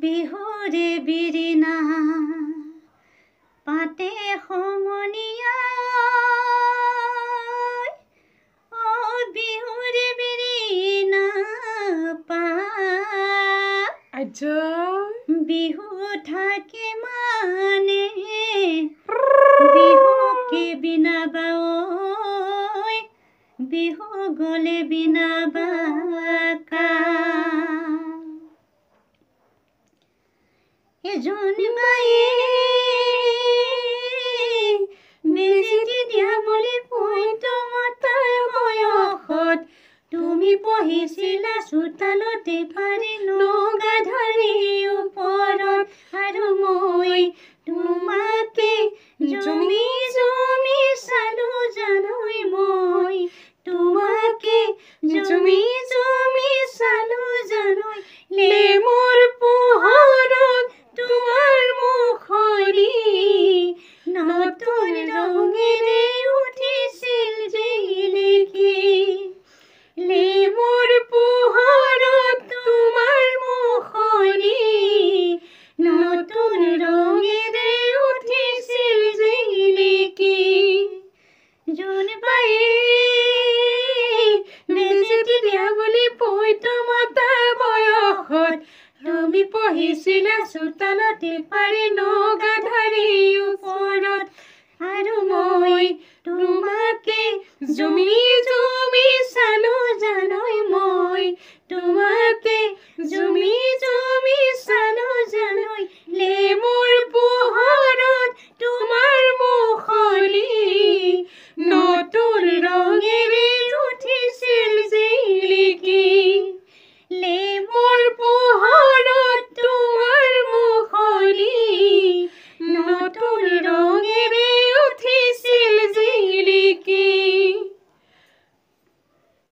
বিহুৰে বিৰিণা পাতে সমনীয়া আচ্ছা। বিহু থাকে মানে বিহুকে বিনা বাও বিহু গলে বিনা কা জোন মায়ে মেজিতে দিয়া বুলি পইণ্ট মাতাৰ বয়সত তুমি পঢ়িছিলা চোতালতে পাৰি নগা ধৰি ওপৰত আৰু মই তোমাকে জমি যোৱা নতুন রঙে উঠেছিল জিলিকি লেবুর পোহর তোমার মুখরি নতুন রঙে উঠেছিল জিলিকি জুন পাই মেজেটি দিয়া বুলি পৈ তোমাতা বয়সত তুমি পঢ়িছিলা চোতালতে পাৰি নগাধাৰী জুমি জুমি চানো জানোই মই তোমাৰ